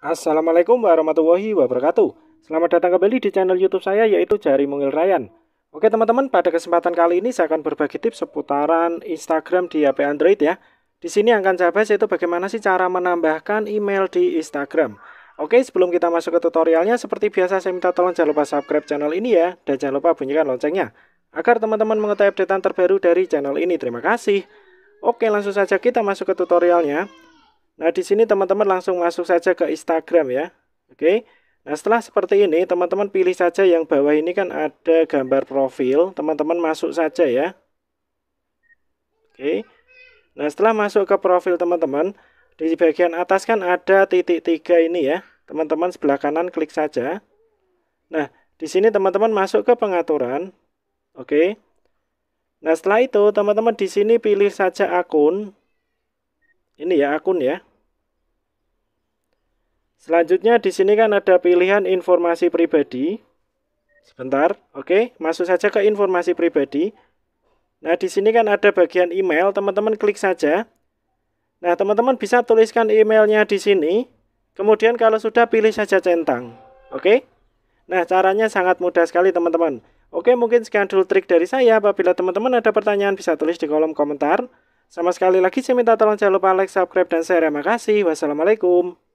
Assalamualaikum warahmatullahi wabarakatuh Selamat datang kembali di channel youtube saya yaitu Jari Mungil Ryan Oke teman-teman pada kesempatan kali ini saya akan berbagi tips seputaran Instagram di HP Android ya Di sini akan saya bahas yaitu bagaimana sih cara menambahkan email di Instagram Oke sebelum kita masuk ke tutorialnya seperti biasa saya minta tolong jangan lupa subscribe channel ini ya Dan jangan lupa bunyikan loncengnya Agar teman-teman mengetahui updatean terbaru dari channel ini Terima kasih Oke langsung saja kita masuk ke tutorialnya Nah, di sini teman-teman langsung masuk saja ke Instagram ya. Oke. Nah, setelah seperti ini, teman-teman pilih saja yang bawah ini kan ada gambar profil. Teman-teman masuk saja ya. Oke. Nah, setelah masuk ke profil teman-teman, di bagian atas kan ada titik tiga ini ya. Teman-teman sebelah kanan klik saja. Nah, di sini teman-teman masuk ke pengaturan. Oke. Nah, setelah itu teman-teman di sini pilih saja akun. Ini ya akun ya. Selanjutnya di sini kan ada pilihan informasi pribadi. Sebentar, oke, masuk saja ke informasi pribadi. Nah, di sini kan ada bagian email, teman-teman klik saja. Nah, teman-teman bisa tuliskan emailnya di sini. Kemudian kalau sudah pilih saja centang. Oke? Nah, caranya sangat mudah sekali, teman-teman. Oke, mungkin sekian dulu trik dari saya. Apabila teman-teman ada pertanyaan bisa tulis di kolom komentar. Sama sekali lagi saya minta tolong jangan lupa like, subscribe, dan share. Terima kasih. Wassalamualaikum.